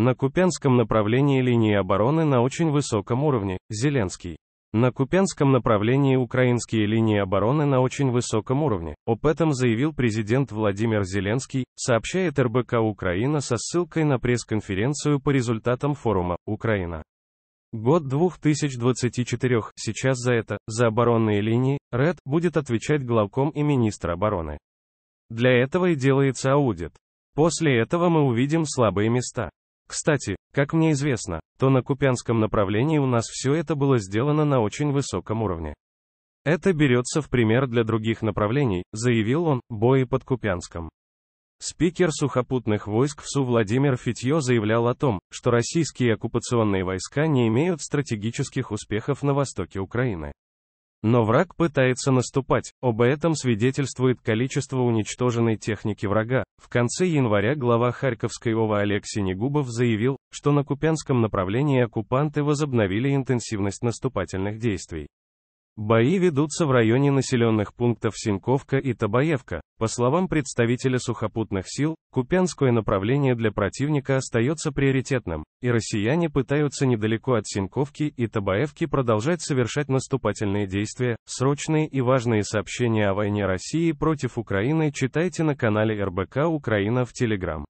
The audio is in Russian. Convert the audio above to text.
На Купянском направлении линии обороны на очень высоком уровне, Зеленский. На Купянском направлении украинские линии обороны на очень высоком уровне. Об этом заявил президент Владимир Зеленский, сообщает РБК Украина со ссылкой на пресс-конференцию по результатам форума «Украина». Год 2024, сейчас за это, за оборонные линии, РЭД будет отвечать главком и министр обороны. Для этого и делается аудит. После этого мы увидим слабые места. Кстати, как мне известно, то на Купянском направлении у нас все это было сделано на очень высоком уровне. Это берется в пример для других направлений, заявил он, бои под Купянском. Спикер сухопутных войск ВСУ Владимир Фитье заявлял о том, что российские оккупационные войска не имеют стратегических успехов на востоке Украины. Но враг пытается наступать, об этом свидетельствует количество уничтоженной техники врага. В конце января глава Харьковской ОВА Олег Синегубов заявил, что на Купянском направлении оккупанты возобновили интенсивность наступательных действий. Бои ведутся в районе населенных пунктов Синьковка и Табаевка. По словам представителя сухопутных сил, Купянское направление для противника остается приоритетным, и россияне пытаются недалеко от Синьковки и Табаевки продолжать совершать наступательные действия. Срочные и важные сообщения о войне России против Украины читайте на канале РБК Украина в Телеграм.